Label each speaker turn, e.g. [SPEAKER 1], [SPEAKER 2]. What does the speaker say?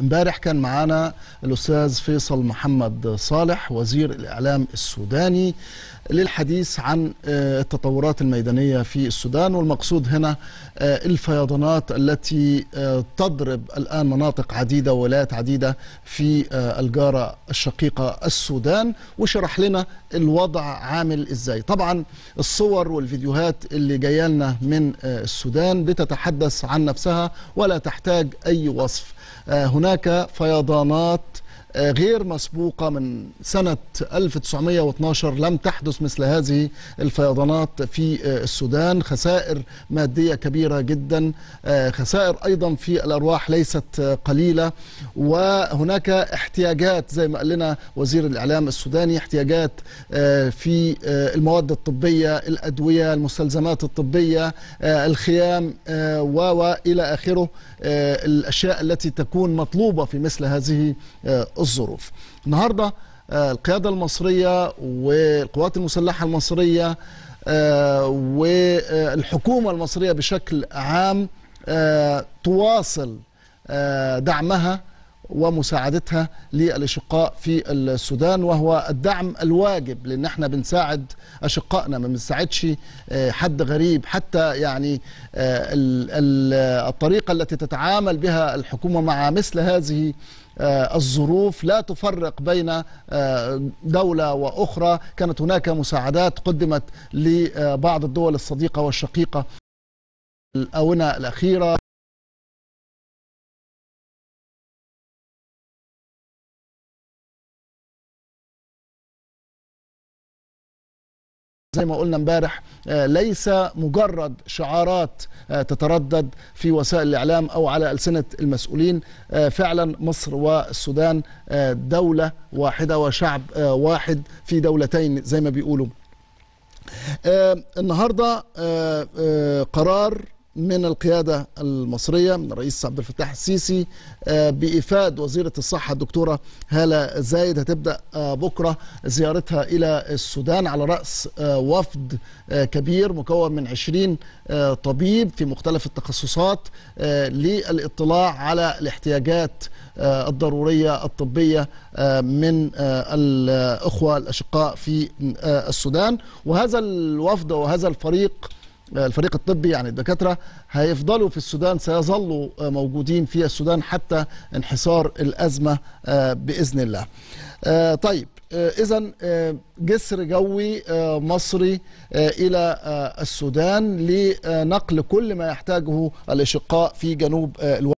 [SPEAKER 1] امبارح كان معانا الاستاذ فيصل محمد صالح وزير الاعلام السوداني للحديث عن آه، التطورات الميدانيه في السودان والمقصود هنا آه، الفيضانات التي آه، تضرب الان مناطق عديده وولايات عديده في الجاره الشقيقه السودان وشرح لنا الوضع عامل ازاي طبعا الصور والفيديوهات اللي جايه لنا من السودان بتتحدث عن نفسها ولا تحتاج اي وصف هناك هناك فيضانات آه، غير مسبوقة من سنة 1912 لم تحدث مثل هذه الفيضانات في آه، السودان خسائر مادية كبيرة جدا آه، خسائر أيضا في الأرواح ليست قليلة وهناك احتياجات زي ما قال لنا وزير الإعلام السوداني احتياجات آه، في آه، المواد الطبية الأدوية المستلزمات الطبية آه، الخيام وإلى آخره الأشياء التي تكون مطلوبة في مثل هذه الظروف النهاردة القيادة المصرية والقوات المسلحة المصرية والحكومة المصرية بشكل عام تواصل دعمها ومساعدتها للاشقاء في السودان وهو الدعم الواجب لان احنا بنساعد اشقائنا ما بنساعدش آه، حد غريب حتى يعني آه، الطريقه التي تتعامل بها الحكومه مع مثل هذه آه، الظروف لا تفرق بين دولة وأخرى كانت هناك مساعدات قدمت لبعض الدول الصديقة والشقيقة الآونة الأخيرة زي ما قلنا امبارح آه، ليس مجرد شعارات آه، تتردد في وسائل الاعلام او على السنه المسؤولين آه، فعلا مصر والسودان دوله واحده وشعب واحد في دولتين زي ما بيقولوا النهارده قرار من القياده المصريه من الرئيس عبد الفتاح السيسي آه، بافاد وزيره الصحه الدكتوره هاله زايد هتبدا آه، بكره زيارتها الى السودان على راس آه، وفد كبير مكون من 20 طبيب في مختلف التخصصات للاطلاع على الاحتياجات الضروريه الطبيه من الاخوه الاشقاء في السودان وهذا الوفد وهذا الفريق الفريق الطبي يعني الدكاتره هيفضلوا في السودان سيظلوا موجودين في السودان حتى انحصار الازمه آه، باذن الله. آه، طيب آه، اذا جسر جوي مصري الى السودان لنقل كل ما يحتاجه الاشقاء في جنوب الوطن